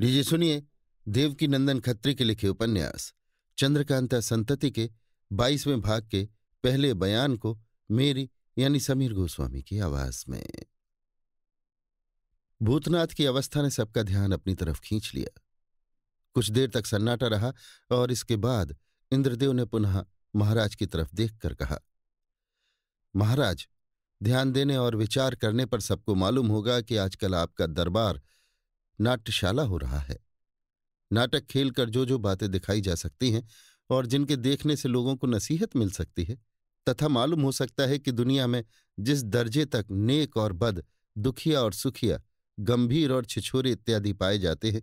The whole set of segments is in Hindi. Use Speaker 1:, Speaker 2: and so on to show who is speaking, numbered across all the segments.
Speaker 1: लीजिए सुनिए देवकी नंदन खत्री के लिखे उपन्यास चंद्रकांता संतति के बाईसवें भाग के पहले बयान को मेरी यानी समीर गोस्वामी की आवाज में भूतनाथ की अवस्था ने सबका ध्यान अपनी तरफ खींच लिया कुछ देर तक सन्नाटा रहा और इसके बाद इंद्रदेव ने पुनः महाराज की तरफ देखकर कहा महाराज ध्यान देने और विचार करने पर सबको मालूम होगा कि आजकल आपका दरबार नाट्यशाला हो रहा है नाटक खेलकर जो जो बातें दिखाई जा सकती हैं और जिनके देखने से लोगों को नसीहत मिल सकती है तथा मालूम हो सकता है कि दुनिया में जिस दर्जे तक नेक और बद दुखिया और सुखिया गंभीर और छिछोरे इत्यादि पाए जाते हैं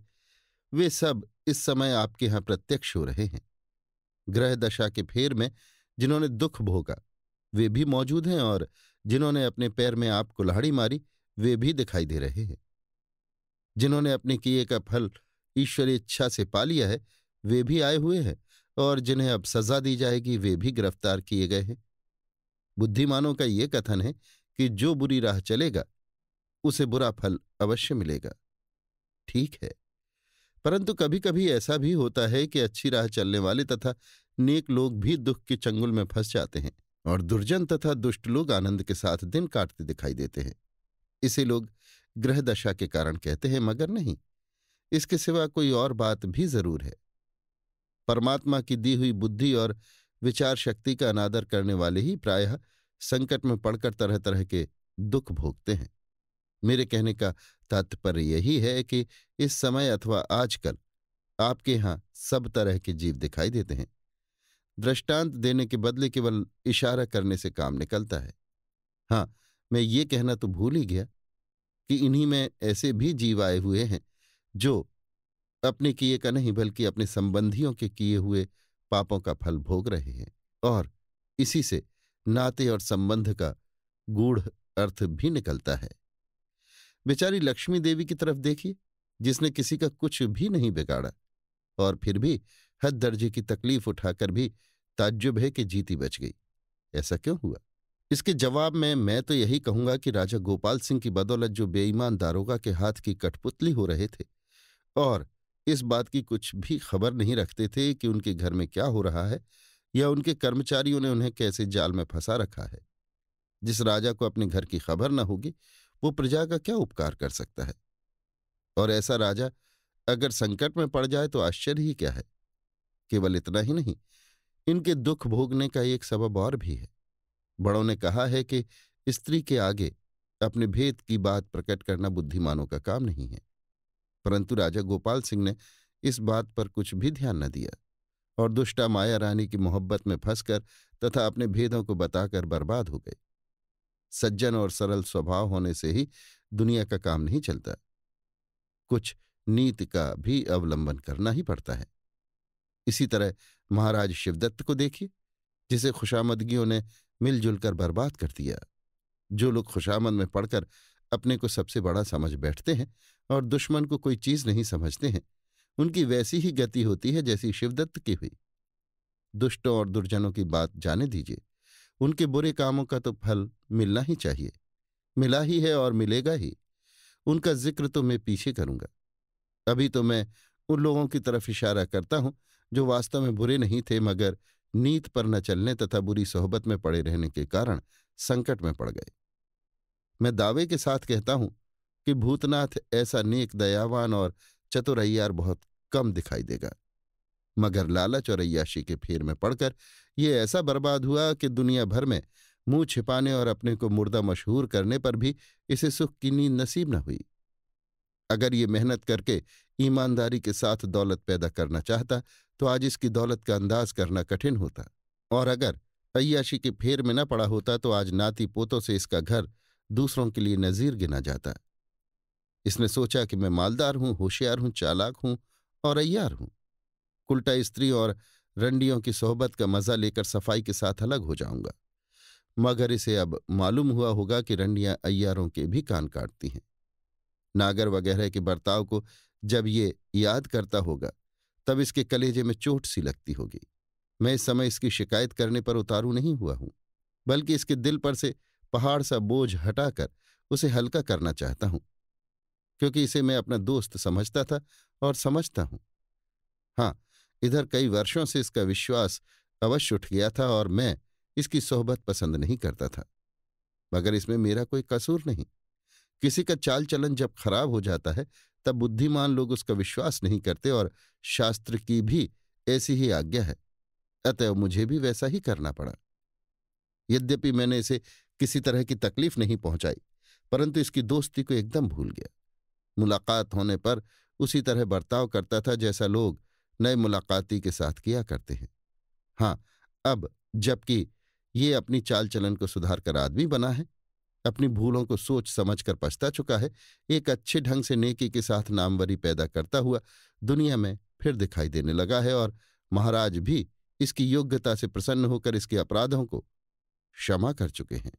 Speaker 1: वे सब इस समय आपके यहाँ प्रत्यक्ष हो रहे हैं ग्रह दशा के फेर में जिन्होंने दुख भोगा वे भी मौजूद हैं और जिन्होंने अपने पैर में आप कुल्हाड़ी मारी वे भी दिखाई दे रहे हैं जिन्होंने अपने किए का फल ईश्वरी इच्छा से पा लिया है वे भी आए हुए हैं और जिन्हें अब सजा दी जाएगी वे भी गिरफ्तार किए गए हैं बुद्धिमानों का ये कथन है कि जो बुरी राह चलेगा उसे बुरा फल अवश्य मिलेगा ठीक है परंतु कभी कभी ऐसा भी होता है कि अच्छी राह चलने वाले तथा नेक लोग भी दुख के चंगुल में फंस जाते हैं और दुर्जन तथा दुष्ट लोग आनंद के साथ दिन काटते दिखाई देते हैं इसे लोग ग्रह दशा के कारण कहते हैं मगर नहीं इसके सिवा कोई और बात भी जरूर है परमात्मा की दी हुई बुद्धि और विचार शक्ति का अनादर करने वाले ही प्रायः संकट में पड़कर तरह तरह के दुख भोगते हैं मेरे कहने का तात्पर्य यही है कि इस समय अथवा आजकल आपके यहाँ सब तरह के जीव दिखाई देते हैं दृष्टांत देने के बदले केवल इशारा करने से काम निकलता है हाँ मैं ये कहना तो भूल ही गया कि इन्हीं में ऐसे भी जीव आए हुए हैं जो अपने किए का नहीं बल्कि अपने संबंधियों के किए हुए पापों का फल भोग रहे हैं और इसी से नाते और संबंध का गूढ़ अर्थ भी निकलता है बेचारी लक्ष्मी देवी की तरफ देखिए जिसने किसी का कुछ भी नहीं बिगाड़ा और फिर भी हद दर्जे की तकलीफ उठाकर भी ताज्जुब है कि जीती बच गई ऐसा क्यों हुआ इसके जवाब में मैं तो यही कहूंगा कि राजा गोपाल सिंह की बदौलत जो बेईमान दारोगा के हाथ की कठपुतली हो रहे थे और इस बात की कुछ भी खबर नहीं रखते थे कि उनके घर में क्या हो रहा है या उनके कर्मचारियों ने उन्हें कैसे जाल में फंसा रखा है जिस राजा को अपने घर की खबर न होगी वो प्रजा का क्या उपकार कर सकता है और ऐसा राजा अगर संकट में पड़ जाए तो आश्चर्य ही क्या है केवल इतना ही नहीं इनके दुख भोगने का एक सबब और भी है बड़ों ने कहा है कि स्त्री के आगे अपने भेद की बात प्रकट करना बुद्धिमानों का काम नहीं है परंतु राजा गोपाल सिंह ने इस बात पर कुछ भी ध्यान न दिया और दुष्टा माया रानी की मोहब्बत में फंसकर तथा अपने भेदों को बताकर बर्बाद हो गए सज्जन और सरल स्वभाव होने से ही दुनिया का काम नहीं चलता कुछ नीत का भी अवलंबन करना ही पड़ता है इसी तरह महाराज शिवदत्त को देखिए जिसे खुशामदगियों ने मिलजुल कर बर्बाद कर दिया जो लोग खुशामद में पढ़कर अपने को सबसे बड़ा समझ बैठते हैं और दुश्मन को कोई चीज नहीं समझते हैं उनकी वैसी ही गति होती है जैसी शिवदत्त की हुई दुष्टों और दुर्जनों की बात जाने दीजिए उनके बुरे कामों का तो फल मिलना ही चाहिए मिला ही है और मिलेगा ही उनका जिक्र तो मैं पीछे करूंगा अभी तो मैं उन लोगों की तरफ इशारा करता हूं जो वास्तव में बुरे नहीं थे मगर नीत पर न चलने तथा बुरी सोहबत में पड़े रहने के कारण संकट में पड़ गए मैं दावे के साथ कहता हूं कि भूतनाथ ऐसा नेक दयावान और चतुरैयार बहुत कम दिखाई देगा मगर लालच और अय्याशी के फेर में पड़कर ये ऐसा बर्बाद हुआ कि दुनिया भर में मुंह छिपाने और अपने को मुर्दा मशहूर करने पर भी इसे सुख की नींद नसीब न हुई अगर ये मेहनत करके ईमानदारी के साथ दौलत पैदा करना चाहता तो आज इसकी दौलत का अंदाज करना कठिन होता और अगर अय्याशी के फेर में न पड़ा होता तो आज नाती पोतों से इसका घर दूसरों के लिए नज़ीर गिना जाता इसने सोचा कि मैं मालदार हूं होशियार हूं चालाक हूं और अय्यार हूं उल्टा स्त्री और रंडियों की सोहबत का मजा लेकर सफाई के साथ अलग हो जाऊंगा मगर इसे अब मालूम हुआ होगा कि रंडियां अय्यारों के भी कान काटती हैं नागर वगैरह के बर्ताव को जब ये याद करता होगा तब इसके कलेजे में चोट सी लगती होगी मैं इस समय इसकी शिकायत करने पर उतारू नहीं हुआ हूं बल्कि इसके दिल पर से पहाड़ सा बोझ हटाकर उसे हल्का करना चाहता हूं क्योंकि इसे मैं अपना दोस्त समझता था और समझता हूं हाँ इधर कई वर्षों से इसका विश्वास अवश्य उठ गया था और मैं इसकी सोहबत पसंद नहीं करता था मगर इसमें मेरा कोई कसूर नहीं किसी का चाल चलन जब खराब हो जाता है तब बुद्धिमान लोग उसका विश्वास नहीं करते और शास्त्र की भी ऐसी ही आज्ञा है अतएव मुझे भी वैसा ही करना पड़ा यद्यपि मैंने इसे किसी तरह की तकलीफ नहीं पहुंचाई परंतु इसकी दोस्ती को एकदम भूल गया मुलाकात होने पर उसी तरह बर्ताव करता था जैसा लोग नए मुलाकाती के साथ किया करते हैं हाँ अब जबकि ये अपनी चाल चलन को सुधार कर आदमी बना है अपनी भूलों को सोच समझ कर पछता चुका है एक अच्छे ढंग से नेकी के साथ नामवरी पैदा करता हुआ दुनिया में फिर दिखाई देने लगा है और महाराज भी इसकी योग्यता से प्रसन्न होकर इसके अपराधों को क्षमा कर चुके हैं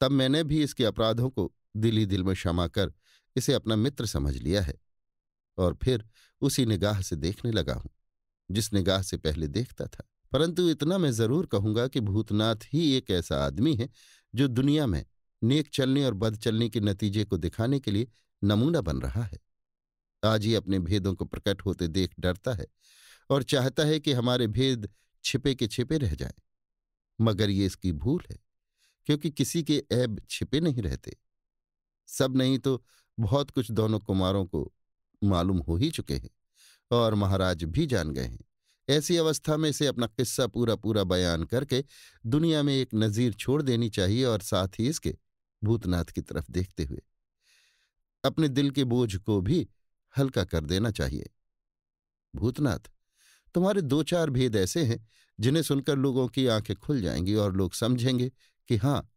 Speaker 1: तब मैंने भी इसके अपराधों को दिली दिल में क्षमा कर इसे अपना मित्र समझ लिया है और फिर उसी निगाह से देखने लगा हूं जिस निगाह से पहले देखता था परंतु इतना मैं जरूर कहूंगा कि भूतनाथ ही एक ऐसा आदमी है जो दुनिया में नेक चलने और बद चलने के नतीजे को दिखाने के लिए नमूना बन रहा है आज ही अपने भेदों को प्रकट होते देख डरता है और चाहता है कि हमारे भेद छिपे के छिपे रह जाएं। मगर ये इसकी भूल है क्योंकि किसी के ऐब छिपे नहीं रहते सब नहीं तो बहुत कुछ दोनों कुमारों को मालूम हो ही चुके हैं और महाराज भी जान गए हैं ऐसी अवस्था में इसे अपना किस्सा पूरा पूरा बयान करके दुनिया में एक नज़ीर छोड़ देनी चाहिए और साथ ही इसके भूतनाथ की तरफ देखते हुए अपने दिल के बोझ को भी हल्का कर देना चाहिए भूतनाथ तुम्हारे दो चार भेद ऐसे हैं जिन्हें सुनकर लोगों की आंखें खुल जाएंगी और लोग समझेंगे कि हाँ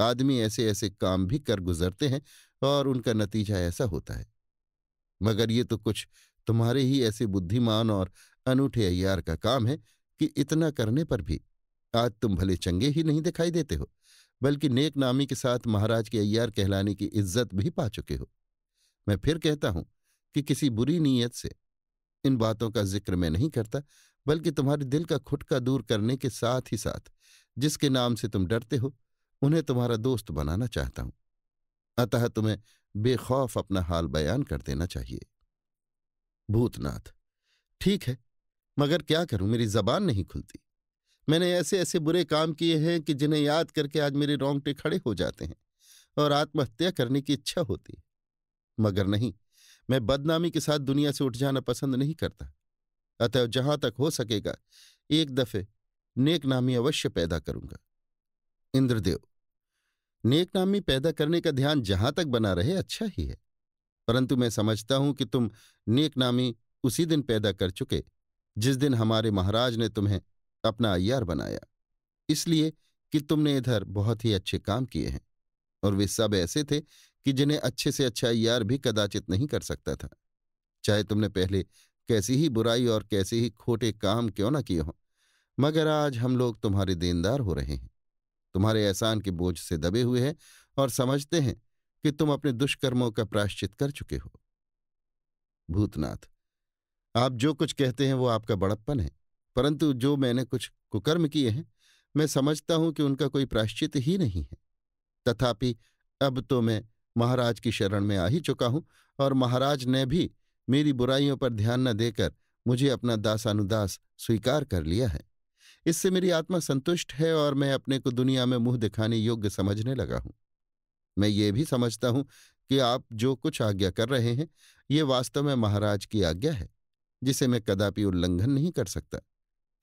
Speaker 1: आदमी ऐसे ऐसे काम भी कर गुजरते हैं और उनका नतीजा ऐसा होता है मगर ये तो कुछ तुम्हारे ही ऐसे बुद्धिमान और अनूठे अयार का काम है कि इतना करने पर भी आज तुम भले चंगे ही नहीं दिखाई देते हो बल्कि नेक नामी के साथ महाराज के अय्यार कहलाने की इज्जत भी पा चुके हो मैं फिर कहता हूं कि किसी बुरी नीयत से इन बातों का जिक्र मैं नहीं करता बल्कि तुम्हारे दिल का खुटका दूर करने के साथ ही साथ जिसके नाम से तुम डरते हो उन्हें तुम्हारा दोस्त बनाना चाहता हूं अतः तुम्हें बेखौफ अपना हाल बयान कर देना चाहिए भूतनाथ ठीक है मगर क्या करूं मेरी जबान नहीं खुलती मैंने ऐसे ऐसे बुरे काम किए हैं कि जिन्हें याद करके आज मेरे रोंगटे खड़े हो जाते हैं और आत्महत्या करने की इच्छा होती मगर नहीं मैं बदनामी के साथ दुनिया से उठ जाना पसंद नहीं करता अतः जहां तक हो सकेगा एक दफे नेकनामी अवश्य पैदा करूंगा इंद्रदेव नेकनामी पैदा करने का ध्यान जहां तक बना रहे अच्छा ही है परंतु मैं समझता हूं कि तुम नेकनामी उसी दिन पैदा कर चुके जिस दिन हमारे महाराज ने तुम्हें अपना अयार बनाया इसलिए कि तुमने इधर बहुत ही अच्छे काम किए हैं और वे सब ऐसे थे कि जिन्हें अच्छे से अच्छा अय्यार भी कदाचित नहीं कर सकता था चाहे तुमने पहले कैसी ही बुराई और कैसे ही खोटे काम क्यों ना किए हों मगर आज हम लोग तुम्हारे देनदार हो रहे हैं तुम्हारे एहसान के बोझ से दबे हुए हैं और समझते हैं कि तुम अपने दुष्कर्मों का प्राश्चित कर चुके हो भूतनाथ आप जो कुछ कहते हैं वो आपका बड़प्पन है परंतु जो मैंने कुछ कुकर्म किए हैं मैं समझता हूं कि उनका कोई प्राश्चित ही नहीं है तथापि अब तो मैं महाराज की शरण में आ ही चुका हूं और महाराज ने भी मेरी बुराइयों पर ध्यान न देकर मुझे अपना दासानुदास स्वीकार कर लिया है इससे मेरी आत्मा संतुष्ट है और मैं अपने को दुनिया में मुंह दिखाने योग्य समझने लगा हूं मैं ये भी समझता हूं कि आप जो कुछ आज्ञा कर रहे हैं ये वास्तव में महाराज की आज्ञा है जिसे मैं कदापि उल्लंघन नहीं कर सकता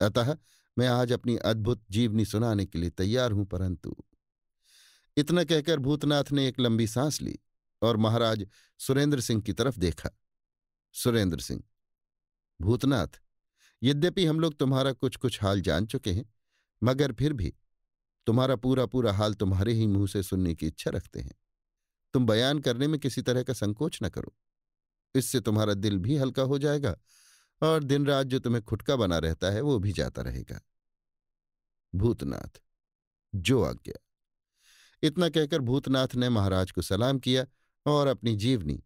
Speaker 1: अतः मैं आज अपनी अद्भुत जीवनी सुनाने के लिए तैयार हूं परंतु इतना कहकर भूतनाथ ने एक लंबी सांस ली और महाराज सुरेंद्र सिंह की तरफ देखा सुरेंद्र सिंह भूतनाथ यद्यपि हम लोग तुम्हारा कुछ कुछ हाल जान चुके हैं मगर फिर भी तुम्हारा पूरा पूरा हाल तुम्हारे ही मुंह से सुनने की इच्छा रखते हैं तुम बयान करने में किसी तरह का संकोच न करो इससे तुम्हारा दिल भी हल्का हो जाएगा और दिन रात जो तुम्हें खुटका बना रहता है वो भी जाता रहेगा भूतनाथ जो आज्ञा इतना कहकर भूतनाथ ने महाराज को सलाम किया और अपनी जीवनी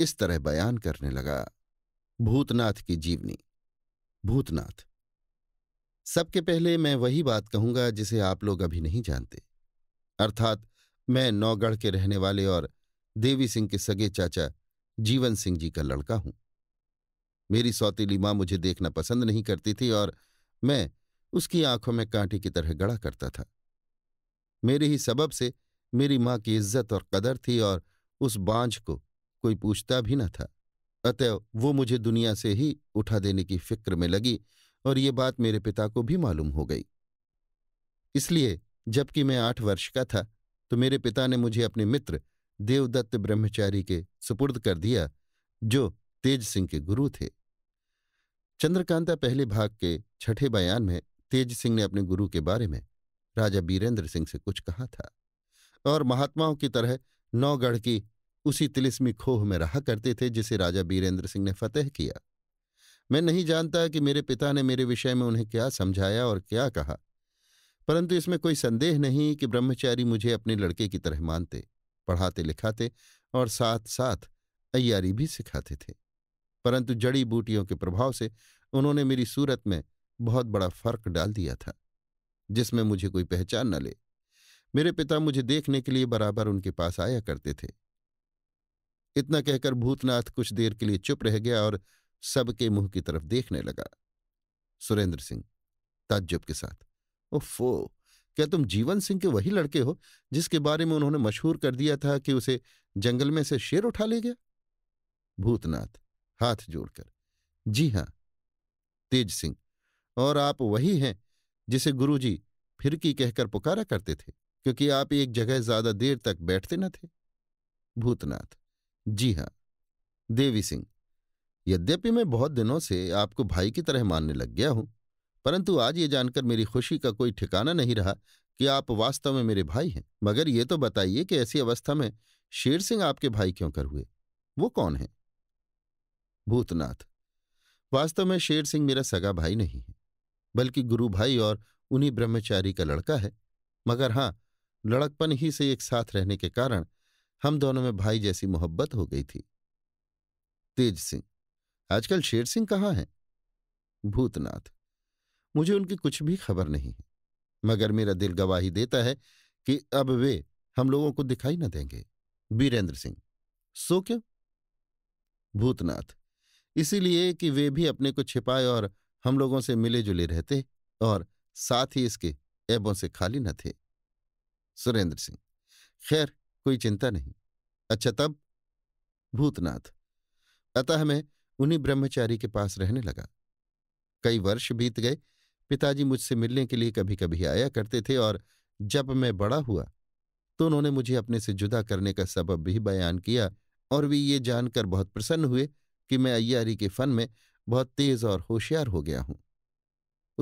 Speaker 1: इस तरह बयान करने लगा भूतनाथ की जीवनी भूतनाथ सबके पहले मैं वही बात कहूंगा जिसे आप लोग अभी नहीं जानते अर्थात मैं नौगढ़ के रहने वाले और देवी सिंह के सगे चाचा जीवन सिंह जी का लड़का हूं मेरी सौतीली माँ मुझे देखना पसंद नहीं करती थी और मैं उसकी आंखों में कांटे की तरह गड़ा करता था मेरे ही सबब से मेरी माँ की इज्जत और कदर थी और उस बांझ को कोई पूछता भी न था अतः वो मुझे दुनिया से ही उठा देने की फिक्र में लगी और ये बात मेरे पिता को भी मालूम हो गई इसलिए जबकि मैं आठ वर्ष का था तो मेरे पिता ने मुझे अपने मित्र देवदत्त ब्रह्मचारी के सुपुर्द कर दिया जो तेज सिंह के गुरु थे चंद्रकांता पहले भाग के छठे बयान में तेज सिंह ने अपने गुरु के बारे में राजा बीरेंद्र सिंह से कुछ कहा था और महात्माओं की तरह नौगढ़ की उसी तिलिस्मी खोह में रहा करते थे जिसे राजा बीरेंद्र सिंह ने फतेह किया मैं नहीं जानता कि मेरे पिता ने मेरे विषय में उन्हें क्या समझाया और क्या कहा परंतु इसमें कोई संदेह नहीं कि ब्रह्मचारी मुझे अपने लड़के की तरह मानते पढ़ाते लिखाते और साथ साथ अय्यारी भी सिखाते थे परंतु जड़ी बूटियों के प्रभाव से उन्होंने मेरी सूरत में बहुत बड़ा फर्क डाल दिया था जिसमें मुझे कोई पहचान न ले मेरे पिता मुझे देखने के लिए बराबर उनके पास आया करते थे इतना कहकर भूतनाथ कुछ देर के लिए चुप रह गया और सबके मुंह की तरफ देखने लगा सुरेंद्र सिंह ताज्जुब के साथ ओफो क्या तुम जीवन सिंह के वही लड़के हो जिसके बारे में उन्होंने मशहूर कर दिया था कि उसे जंगल में से शेर उठा ले गया भूतनाथ हाथ जोड़कर जी हाँ तेज सिंह और आप वही हैं जिसे गुरुजी फिरकी कहकर पुकारा करते थे क्योंकि आप एक जगह ज्यादा देर तक बैठते न थे भूतनाथ जी हाँ देवी सिंह यद्यपि मैं बहुत दिनों से आपको भाई की तरह मानने लग गया हूं परंतु आज ये जानकर मेरी खुशी का कोई ठिकाना नहीं रहा कि आप वास्तव में मेरे भाई हैं मगर ये तो बताइए कि ऐसी अवस्था में शेर सिंह आपके भाई क्यों कर हुए वो कौन है भूतनाथ वास्तव में शेर सिंह मेरा सगा भाई नहीं है बल्कि गुरु भाई और उन्हीं ब्रह्मचारी का लड़का है मगर हाँ लड़कपन ही से एक साथ रहने के कारण हम दोनों में भाई जैसी मोहब्बत हो गई थी तेज सिंह आजकल शेर सिंह कहाँ हैं भूतनाथ मुझे उनकी कुछ भी खबर नहीं है मगर मेरा दिल गवाही देता है कि अब वे हम लोगों को दिखाई न देंगे बीरेंद्र सिंह सो क्यों भूतनाथ इसीलिए कि वे भी अपने को छिपाए और हम लोगों से मिले जुले रहते और साथ ही इसके ऐबों से खाली न थे सुरेंद्र सिंह खैर कोई चिंता नहीं अच्छा तब भूतनाथ अतः मैं उन्हीं ब्रह्मचारी के पास रहने लगा कई वर्ष बीत गए पिताजी मुझसे मिलने के लिए कभी कभी आया करते थे और जब मैं बड़ा हुआ तो उन्होंने मुझे अपने से जुदा करने का सबब भी बयान किया और वे ये जानकर बहुत प्रसन्न हुए कि मैं अय्यारी के फन में बहुत तेज और होशियार हो गया हूं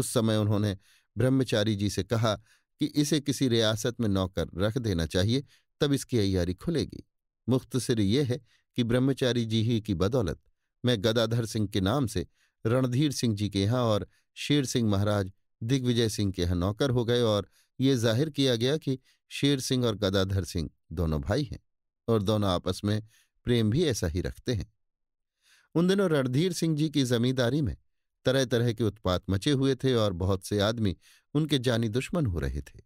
Speaker 1: उस समय उन्होंने ब्रह्मचारी जी से कहा कि इसे किसी रियासत में नौकर रख देना चाहिए तब इसकी अय्यारी खुलेगी मुख्तसर ये है कि ब्रह्मचारी जी ही की बदौलत मैं गदाधर सिंह के नाम से रणधीर सिंह जी के यहाँ और शेर सिंह महाराज दिग्विजय सिंह के यहाँ नौकर हो गए और ये जाहिर किया गया कि शेर सिंह और गदाधर सिंह दोनों भाई हैं और दोनों आपस में प्रेम भी ऐसा ही रखते हैं उन दिनों रणधीर सिंह जी की जमींदारी में तरह तरह के उत्पात मचे हुए थे और बहुत से आदमी उनके जानी दुश्मन हो रहे थे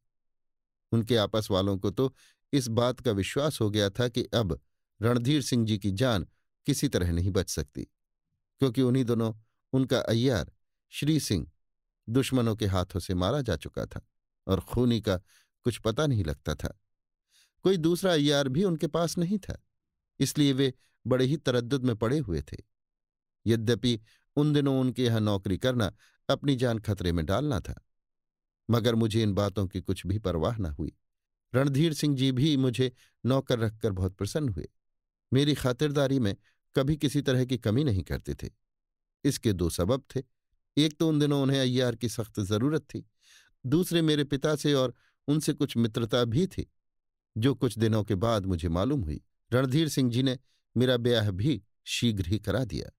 Speaker 1: उनके आपस वालों को तो इस बात का विश्वास हो गया था कि अब रणधीर सिंह जी की जान किसी तरह नहीं बच सकती क्योंकि उन्हीं दोनों उनका अय्यार श्री सिंह दुश्मनों के हाथों से मारा जा चुका था और खूनी का कुछ पता नहीं लगता था कोई दूसरा अय्यार भी उनके पास नहीं था इसलिए वे बड़े ही तरद में पड़े हुए थे यद्यपि उन दिनों उनके यहां नौकरी करना अपनी जान खतरे में डालना था मगर मुझे इन बातों की कुछ भी परवाह न हुई रणधीर सिंह जी भी मुझे नौकर रखकर बहुत प्रसन्न हुए मेरी खातिरदारी में कभी किसी तरह की कमी नहीं करते थे इसके दो सबब थे एक तो उन दिनों उन्हें अय्यार की सख्त जरूरत थी दूसरे मेरे पिता से और उनसे कुछ मित्रता भी थी जो कुछ दिनों के बाद मुझे मालूम हुई रणधीर सिंह जी ने मेरा ब्याह भी शीघ्र ही करा दिया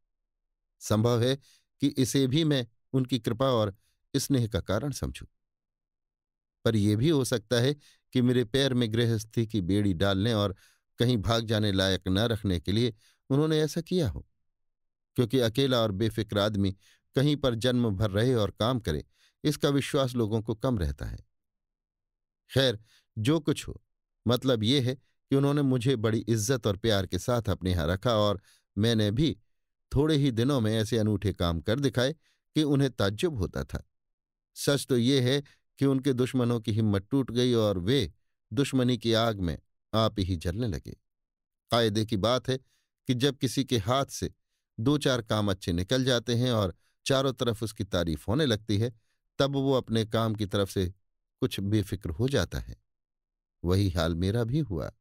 Speaker 1: संभव है कि इसे भी मैं उनकी कृपा और स्नेह का कारण समझू पर यह भी हो सकता है कि मेरे पैर में गृहस्थी की बेड़ी डालने और कहीं भाग जाने लायक न रखने के लिए उन्होंने ऐसा किया हो क्योंकि अकेला और बेफिक्र आदमी कहीं पर जन्म भर रहे और काम करे इसका विश्वास लोगों को कम रहता है खैर जो कुछ हो मतलब यह है कि उन्होंने मुझे बड़ी इज्जत और प्यार के साथ अपने यहां रखा और मैंने भी थोड़े ही दिनों में ऐसे अनूठे काम कर दिखाए कि उन्हें ताज्जुब होता था सच तो ये है कि उनके दुश्मनों की हिम्मत टूट गई और वे दुश्मनी की आग में आप ही जलने लगे कायदे की बात है कि जब किसी के हाथ से दो चार काम अच्छे निकल जाते हैं और चारों तरफ उसकी तारीफ होने लगती है तब वो अपने काम की तरफ से कुछ बेफिक्र हो जाता है वही हाल मेरा भी हुआ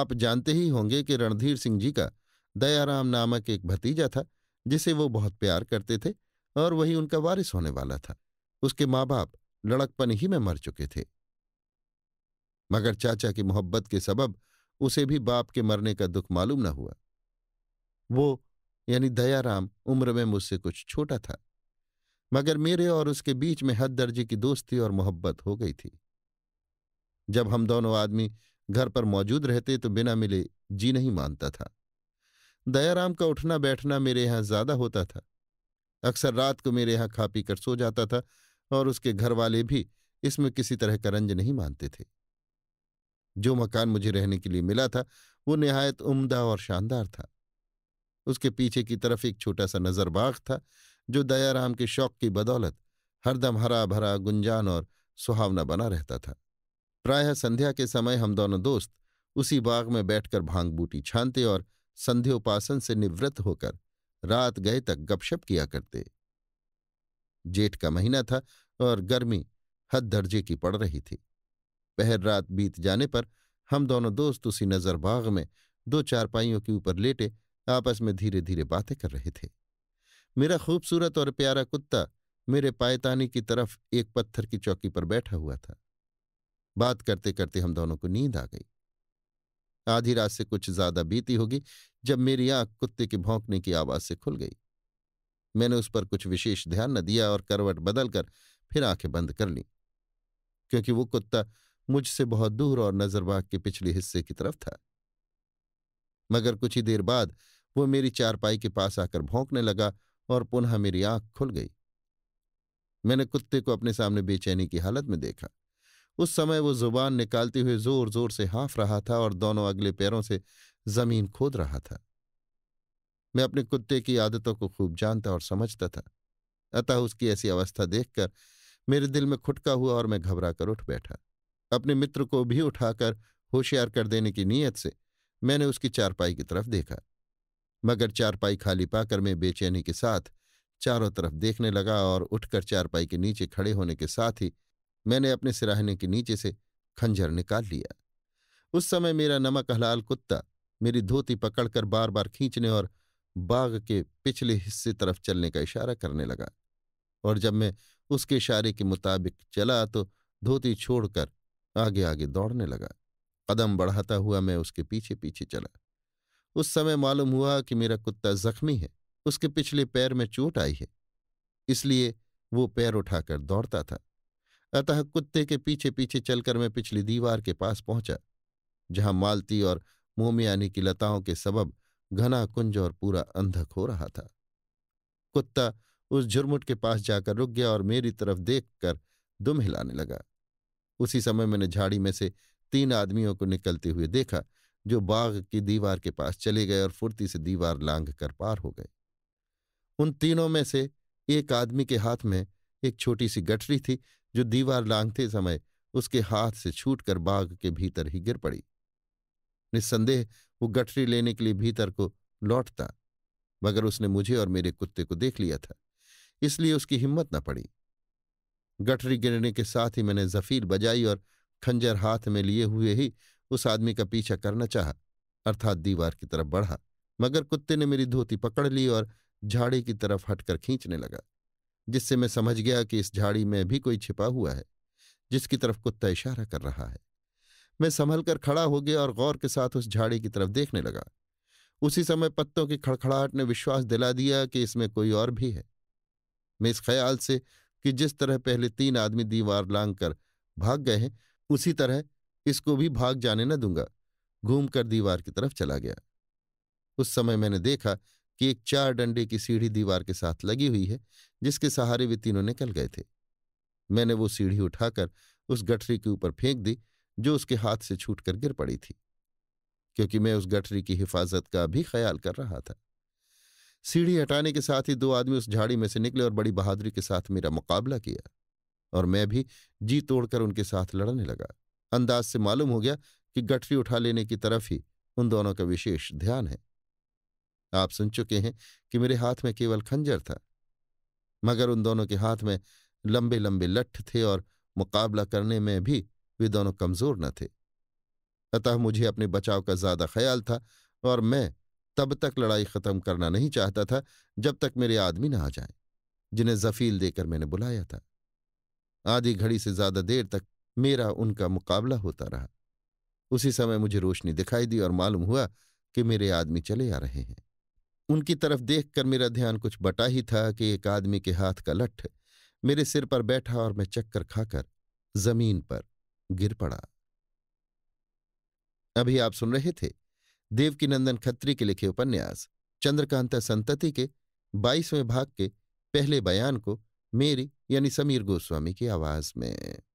Speaker 1: आप जानते ही होंगे कि रणधीर सिंह जी का दयाराम नामक एक भतीजा था जिसे वो बहुत प्यार करते थे और वही उनका वारिस होने वाला था उसके माँ बाप लड़कपन ही में मर चुके थे मगर चाचा की मोहब्बत के सबब उसे भी बाप के मरने का दुख मालूम न हुआ वो यानी दयाराम उम्र में मुझसे कुछ छोटा था मगर मेरे और उसके बीच में हद दर्जे की दोस्ती और मोहब्बत हो गई थी जब हम दोनों आदमी घर पर मौजूद रहते तो बिना मिले जी नहीं मानता था दयाराम का उठना बैठना मेरे यहाँ ज्यादा होता था अक्सर रात को मेरे यहाँ खा पी कर सो जाता था और उसके घर वाले भी इसमें किसी तरह का रंज नहीं मानते थे जो मकान मुझे रहने के लिए मिला था वो नहायत उम्दा और शानदार था उसके पीछे की तरफ एक छोटा सा नज़रबाग था जो दयाराम के शौक की बदौलत हरदम हरा भरा गुंजान और सुहावना बना रहता था प्रायः संध्या के समय हम दोनों दोस्त उसी बाग में बैठकर भांग बूटी छानते और संध्योपासन से निवृत्त होकर रात गए तक गपशप किया करते जेठ का महीना था और गर्मी हद दर्जे की पड़ रही थी पहर रात बीत जाने पर हम दोनों दोस्त उसी नजर बाग में दो चारपाइयों के ऊपर लेटे आपस में धीरे धीरे बातें कर रहे थे मेरा खूबसूरत और प्यारा कुत्ता मेरे पायतानी की तरफ एक पत्थर की चौकी पर बैठा हुआ था बात करते करते हम दोनों को नींद आ गई आधी रात से कुछ ज्यादा बीती होगी जब मेरी आंख कुत्ते के भौंकने की आवाज से खुल गई मैंने उस पर कुछ विशेष ध्यान न दिया और करवट बदलकर फिर आंखें बंद कर ली क्योंकि वो कुत्ता मुझसे बहुत दूर और नजरबाग के पिछले हिस्से की तरफ था मगर कुछ ही देर बाद वो मेरी चारपाई के पास आकर भौंकने लगा और पुनः मेरी आंख खुल गई मैंने कुत्ते को अपने सामने बेचैनी की हालत में देखा उस समय वो जुबान निकालते हुए जोर जोर से हाँफ रहा था और दोनों अगले पैरों से जमीन खोद रहा था मैं अपने कुत्ते की आदतों को खूब जानता और समझता था अतः उसकी ऐसी अवस्था देखकर मेरे दिल में खुटका हुआ और मैं घबरा कर उठ बैठा अपने मित्र को भी उठाकर होशियार कर देने की नीयत से मैंने उसकी चारपाई की तरफ देखा मगर चारपाई खाली पाकर मैं बेचैनी के साथ चारों तरफ देखने लगा और उठकर चारपाई के नीचे खड़े होने के साथ ही मैंने अपने सिराहने के नीचे से खंजर निकाल लिया उस समय मेरा नमक हलाल कुत्ता मेरी धोती पकड़कर बार बार खींचने और बाग के पिछले हिस्से तरफ चलने का इशारा करने लगा और जब मैं उसके इशारे के मुताबिक चला तो धोती छोड़कर आगे आगे दौड़ने लगा कदम बढ़ाता हुआ मैं उसके पीछे पीछे चला उस समय मालूम हुआ कि मेरा कुत्ता जख्मी है उसके पिछले पैर में चोट आई है इसलिए वो पैर उठाकर दौड़ता था अतः कुत्ते के पीछे पीछे चलकर मैं पिछली दीवार के पास पहुंचा जहां मालती और मोमियानी की लताओं के सबब घना कुंज और पूरा अंधक हो रहा था कुत्ता उस झुरमुट के पास जाकर रुक गया और मेरी तरफ देखकर दुम हिलाने लगा उसी समय मैंने झाड़ी में से तीन आदमियों को निकलते हुए देखा जो बाग की दीवार के पास चले गए और फुर्ती से दीवार लांग कर पार हो गए उन तीनों में से एक आदमी के हाथ में एक छोटी सी गठरी थी जो दीवार लांघते समय उसके हाथ से छूटकर बाग के भीतर ही गिर पड़ी निस्संदेह वो गठरी लेने के लिए भीतर को लौटता मगर उसने मुझे और मेरे कुत्ते को देख लिया था इसलिए उसकी हिम्मत न पड़ी गठरी गिरने के साथ ही मैंने जफीर बजाई और खंजर हाथ में लिए हुए ही उस आदमी का पीछा करना चाह अर्थात दीवार की तरफ बढ़ा मगर कुत्ते ने मेरी धोती पकड़ ली और झाड़ी की तरफ हटकर खींचने लगा जिससे मैं समझ गया कि इस झाड़ी में भी कोई छिपा हुआ है जिसकी तरफ कुत्ता इशारा कर रहा है मैं संभल कर खड़ा हो गया और गौर के साथ उस झाड़ी की तरफ देखने लगा उसी समय पत्तों की खड़खड़ाहट ने विश्वास दिला दिया कि इसमें कोई और भी है मैं इस ख्याल से कि जिस तरह पहले तीन आदमी दीवार लांग कर भाग गए हैं उसी तरह इसको भी भाग जाने न दूंगा घूमकर दीवार की तरफ चला गया उस समय मैंने देखा कि एक चार डंडे की सीढ़ी दीवार के साथ लगी हुई है जिसके सहारे वे तीनों निकल गए थे मैंने वो सीढ़ी उठाकर उस गठरी के ऊपर फेंक दी जो उसके हाथ से कर गिर पड़ी थी क्योंकि मैं उस गठरी की हिफाजत का भी ख्याल कर रहा था सीढ़ी हटाने के साथ ही दो आदमी उस झाड़ी में से निकले और बड़ी बहादुरी के साथ मेरा मुकाबला किया और मैं भी जी तोड़कर उनके साथ लड़ने लगा अंदाज से मालूम हो गया कि गठरी उठा लेने की तरफ ही उन दोनों का विशेष ध्यान है आप सुन चुके हैं कि मेरे हाथ में केवल खंजर था मगर उन दोनों के हाथ में लंबे लंबे लठ थे और मुकाबला करने में भी वे दोनों कमजोर न थे अतः मुझे अपने बचाव का ज्यादा ख्याल था और मैं तब तक लड़ाई खत्म करना नहीं चाहता था जब तक मेरे आदमी न आ जाए जिन्हें जफील देकर मैंने बुलाया था आधी घड़ी से ज्यादा देर तक मेरा उनका मुकाबला होता रहा उसी समय मुझे रोशनी दिखाई दी और मालूम हुआ कि मेरे आदमी चले आ रहे हैं उनकी तरफ देखकर मेरा ध्यान कुछ बटा ही था कि एक आदमी के हाथ का लठ मेरे सिर पर बैठा और मैं चक्कर खाकर जमीन पर गिर पड़ा अभी आप सुन रहे थे देवकीनंदन खत्री के लिखे उपन्यास चंद्रकांता संतति के बाईसवें भाग के पहले बयान को मेरी यानी समीर गोस्वामी की आवाज में